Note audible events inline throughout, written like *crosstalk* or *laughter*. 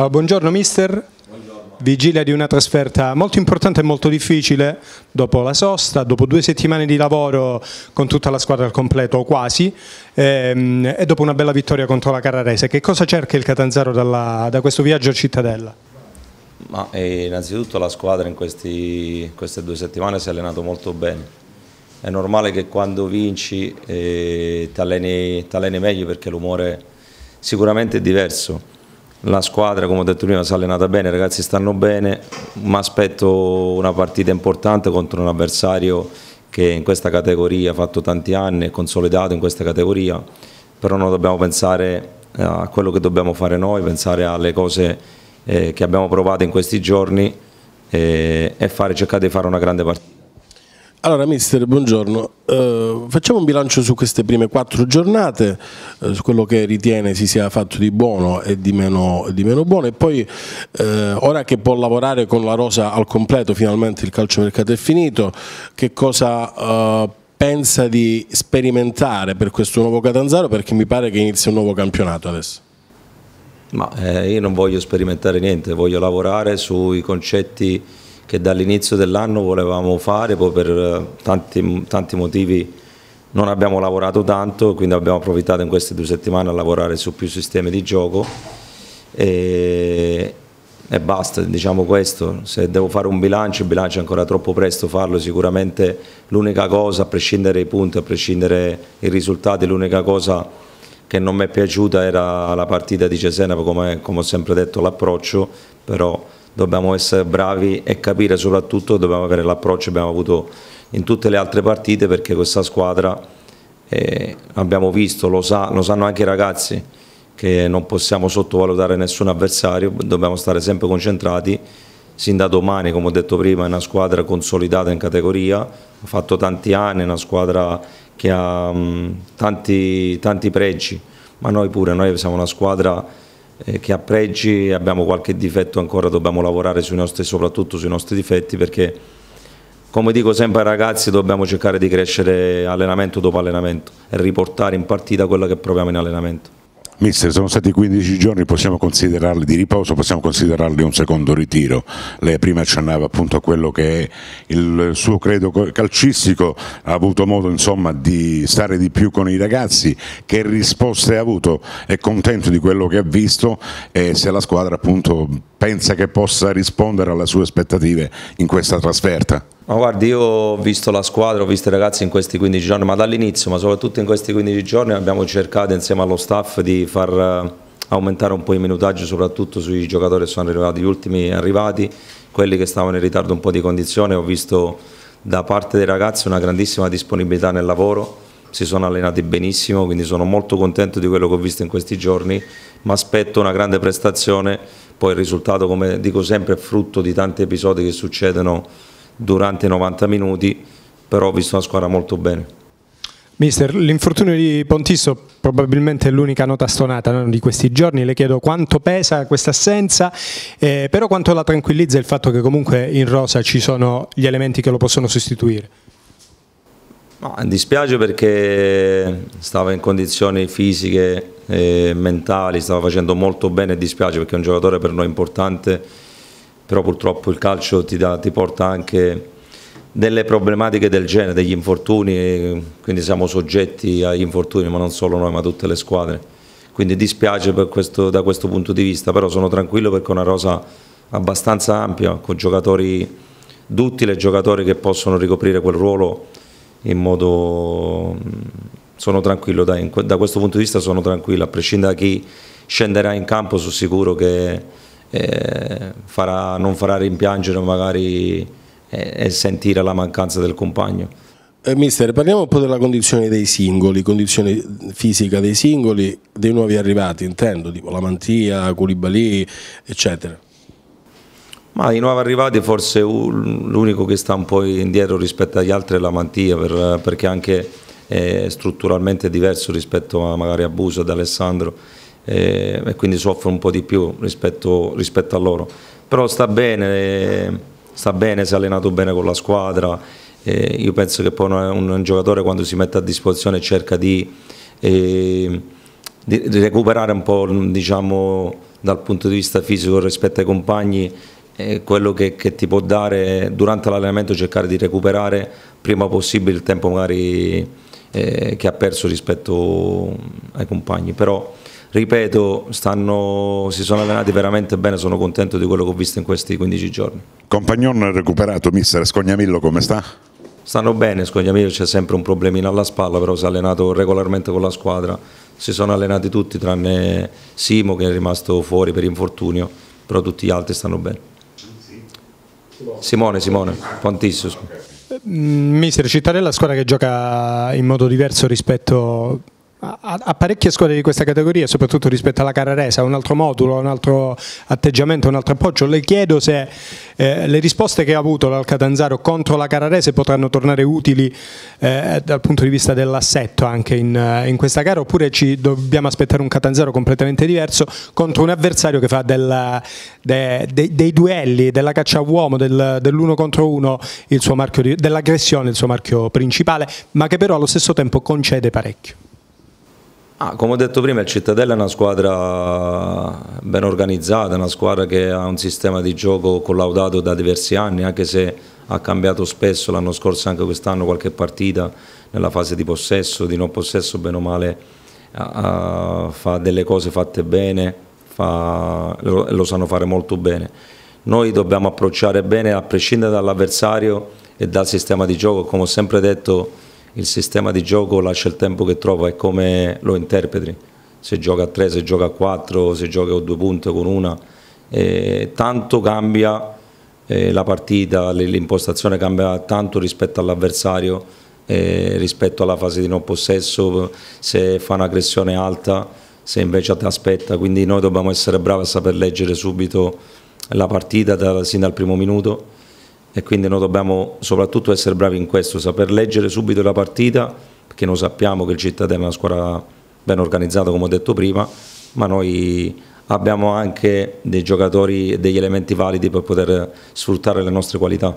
Allora, eh, buongiorno mister, buongiorno. vigilia di una trasferta molto importante e molto difficile dopo la sosta, dopo due settimane di lavoro con tutta la squadra al completo o quasi ehm, e dopo una bella vittoria contro la Carrarese. Che cosa cerca il Catanzaro dalla, da questo viaggio a Cittadella? Ma, eh, innanzitutto la squadra in questi, queste due settimane si è allenata molto bene. È normale che quando vinci eh, ti alleni meglio perché l'umore sicuramente è diverso la squadra, come ho detto prima, si è allenata bene, i ragazzi stanno bene, ma aspetto una partita importante contro un avversario che in questa categoria ha fatto tanti anni, è consolidato in questa categoria, però noi dobbiamo pensare eh, a quello che dobbiamo fare noi, pensare alle cose eh, che abbiamo provato in questi giorni eh, e fare, cercare di fare una grande partita. Allora, mister, buongiorno. Uh, facciamo un bilancio su queste prime quattro giornate, uh, su quello che ritiene si sia fatto di buono e di meno, di meno buono e poi uh, ora che può lavorare con la rosa al completo, finalmente il calcio mercato è finito, che cosa pensa di sperimentare per questo nuovo Catanzaro perché mi pare che inizia un nuovo campionato adesso? Ma eh, io non voglio sperimentare niente, voglio lavorare sui concetti che dall'inizio dell'anno volevamo fare, poi per eh, tanti, tanti, motivi non abbiamo lavorato tanto, quindi abbiamo approfittato in queste due settimane a lavorare su più sistemi di gioco e, e basta, diciamo questo, se devo fare un bilancio, il bilancio è ancora troppo presto farlo, sicuramente l'unica cosa, a prescindere i punti, a prescindere i risultati, l'unica cosa che non mi è piaciuta era la partita di Cesena, come, come ho sempre detto l'approccio, però dobbiamo essere bravi e capire soprattutto dobbiamo avere l'approccio che abbiamo avuto in tutte le altre partite perché questa squadra eh, abbiamo visto, lo, sa, lo sanno anche i ragazzi che non possiamo sottovalutare nessun avversario, dobbiamo stare sempre concentrati sin da domani, come ho detto prima, è una squadra consolidata in categoria, ha fatto tanti anni, è una squadra che ha mh, mm, tanti, tanti pregi, ma noi pure, noi siamo una squadra eh, che ha pregi, abbiamo qualche difetto ancora, dobbiamo lavorare sui nostri, soprattutto sui nostri difetti perché come dico sempre ai ragazzi dobbiamo cercare di crescere allenamento dopo allenamento e riportare in partita quello che proviamo in allenamento. Mister, sono stati 15 giorni, possiamo considerarli di riposo, possiamo considerarli un secondo ritiro. Lei prima accennava appunto a quello che è il suo credo calcistico, ha avuto modo insomma di stare di più con i ragazzi, che risposte ha avuto? È contento di quello che ha visto e se la squadra appunto pensa che possa rispondere alle sue aspettative in questa trasferta? Ma guardi, io ho visto la squadra, ho visto i ragazzi in questi 15 giorni, ma dall'inizio, ma soprattutto in questi 15 giorni abbiamo cercato insieme allo staff di far eh, aumentare un po' i minutaggi, soprattutto sui giocatori che sono arrivati, gli ultimi arrivati, quelli che stavano in ritardo un po' di condizione, ho visto da parte dei ragazzi una grandissima disponibilità nel lavoro, si sono allenati benissimo, quindi sono molto contento di quello che ho visto in questi giorni, ma aspetto una grande prestazione, poi il risultato come dico sempre è frutto di tanti episodi che succedono durante i 90 minuti, però ho visto una squadra molto bene. Mister, l'infortunio di Pontisso probabilmente è l'unica nota stonata di questi giorni, le chiedo quanto pesa questa assenza, eh, però quanto la tranquillizza il fatto che comunque in rosa ci sono gli elementi che lo possono sostituire? No, dispiace perché stava in condizioni fisiche e mentali, stava facendo molto bene, dispiace perché è un giocatore per noi importante però purtroppo il calcio ti, da, ti porta anche delle problematiche del genere, degli infortuni, quindi siamo soggetti agli infortuni, ma non solo noi, ma tutte le squadre. Quindi dispiace questo, da questo punto di vista, però sono tranquillo perché è una rosa abbastanza ampia, con giocatori duttili, giocatori che possono ricoprire quel ruolo in modo... Sono tranquillo, dai, da questo punto di vista sono tranquillo, a prescindere da chi scenderà in campo, sono sicuro che eh, farà, non farà rimpiangere magari eh, e sentire la mancanza del compagno. Eh, mister, parliamo un po' della condizione dei singoli, condizione fisica dei singoli, dei nuovi arrivati, intendo, tipo la Mantia, Culibali, eccetera. Ma i nuovi arrivati forse l'unico che sta un po' indietro rispetto agli altri è la Mantia, per, perché anche eh, è strutturalmente diverso rispetto a magari a Buso ad Alessandro eh, e quindi soffro un po' di più rispetto, rispetto a loro. Però sta bene, eh, sta bene, si è allenato bene con la squadra, eh, io penso che poi un, un, giocatore quando si mette a disposizione cerca di, eh, di recuperare un po' diciamo, dal punto di vista fisico rispetto ai compagni quello che, che, ti può dare durante l'allenamento cercare di recuperare prima possibile il tempo magari eh, che ha perso rispetto ai compagni, però ripeto, stanno, si sono allenati veramente bene, sono contento di quello che ho visto in questi 15 giorni. Compagnon recuperato, mister Scognamillo come sta? Stanno bene, Scognamillo c'è sempre un problemino alla spalla, però si è allenato regolarmente con la squadra, si sono allenati tutti tranne Simo che è rimasto fuori per infortunio, però tutti gli altri stanno bene. Simone, Simone, Pontissus. Eh, mister, Cittadella è la squadra che gioca in modo diverso rispetto ha parecchie squadre di questa categoria, soprattutto rispetto alla Cararesa, un altro modulo, un altro atteggiamento, un altro approccio. Le chiedo se eh, le risposte che ha avuto dal Catanzaro contro la Cararese potranno tornare utili eh, dal punto di vista dell'assetto anche in, in, questa gara, oppure ci dobbiamo aspettare un Catanzaro completamente diverso contro un avversario che fa della, de, de, dei duelli, della caccia a uomo, del, dell'uno contro uno, dell'aggressione il suo marchio principale, ma che però allo stesso tempo concede parecchio. Ah, come ho detto prima, il Cittadella è una squadra ben organizzata, una squadra che ha un sistema di gioco collaudato da diversi anni, anche se ha cambiato spesso l'anno scorso e anche quest'anno qualche partita nella fase di possesso, di non possesso, bene o male uh, fa delle cose fatte bene, fa, lo, lo sanno fare molto bene. Noi dobbiamo approcciare bene a prescindere dall'avversario e dal sistema di gioco, come ho sempre detto il sistema di gioco lascia il tempo che trova, è come lo interpreti, se gioca a 3, se gioca a 4, se gioca con due punte, con una, eh, tanto cambia eh, la partita, l'impostazione cambia tanto rispetto all'avversario, eh, rispetto alla fase di non possesso, se fa un'aggressione alta, se invece ti aspetta, quindi noi dobbiamo essere bravi a saper leggere subito la partita da, sin dal primo minuto e quindi noi dobbiamo soprattutto essere bravi in questo, saper leggere subito la partita, perché noi sappiamo che il cittadino è una squadra ben organizzata come ho detto prima, ma noi abbiamo anche dei giocatori e degli elementi validi per poter sfruttare le nostre qualità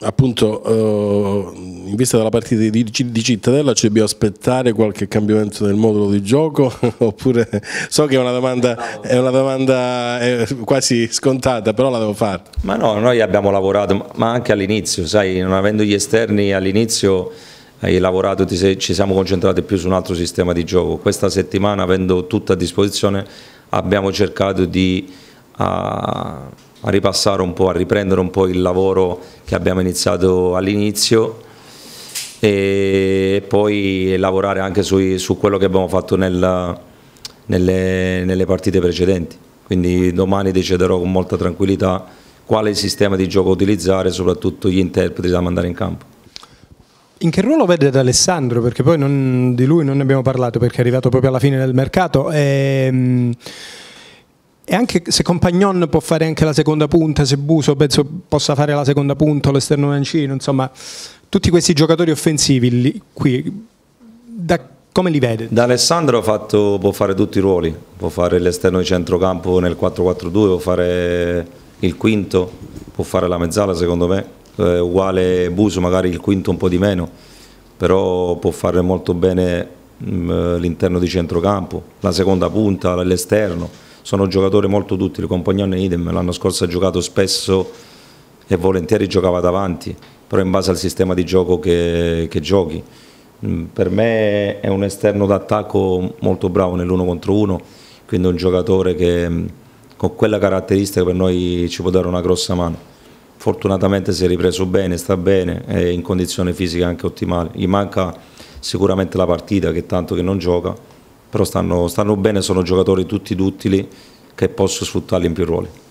appunto eh, in vista della partita di, di Cittadella ci dobbiamo aspettare qualche cambiamento nel modulo di gioco *laughs* oppure so che è una domanda, è una domanda è eh, quasi scontata però la devo fare ma no noi abbiamo lavorato ma anche all'inizio sai non avendo gli esterni all'inizio hai lavorato sei, ci siamo concentrati più su un altro sistema di gioco questa settimana avendo tutto a disposizione abbiamo cercato di uh, a ripassare un po', a riprendere un po' il lavoro che abbiamo iniziato all'inizio e poi lavorare anche sui, su quello che abbiamo fatto nel, nelle, nelle partite precedenti. Quindi domani deciderò con molta tranquillità quale sistema di gioco utilizzare e soprattutto gli interpreti da mandare in campo. In che ruolo vede Alessandro? Perché poi non, di lui non ne abbiamo parlato perché è arrivato proprio alla fine del mercato. E, ehm, e anche se Compagnon può fare anche la seconda punta, se Buso penso possa fare la seconda punta o l'esterno mancino, insomma, tutti questi giocatori offensivi lì, qui, da, come li vede? Da Alessandro fatto, può fare tutti i ruoli, può fare l'esterno di centrocampo nel 4-4-2, può fare il quinto, può fare la mezzala secondo me, eh, uguale Buso magari il quinto un po' di meno, però può fare molto bene mm, l'interno di centrocampo, la seconda punta, l'esterno sono giocatori molto duttili, Compagnone idem, l'anno scorso ha giocato spesso e volentieri giocava davanti, però in base al sistema di gioco che, che giochi. Mm, per me è un esterno d'attacco molto bravo nell'uno contro uno, quindi un giocatore che mm, con quella caratteristica per noi ci può dare una grossa mano. Fortunatamente si è ripreso bene, sta bene, è in condizione fisica anche ottimale. Gli manca sicuramente la partita che tanto che non gioca, però stanno, stanno bene, sono giocatori tutti duttili che posso sfruttarli in più ruoli.